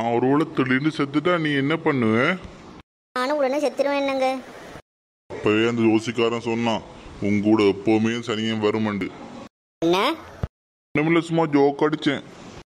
நான் ஒரு வேளை திடீர்னு செத்துட்டா நீ என்ன பண்ணுவ நானும் உடனே செத்துருவேன் என்னங்க அப்பவே அந்த ஜோசிக்காரன் சொன்னான் உங்க கூட எப்பவுமே சனியன் வருமண்டு என்ன சும்மா ஜோக் அடிச்சேன்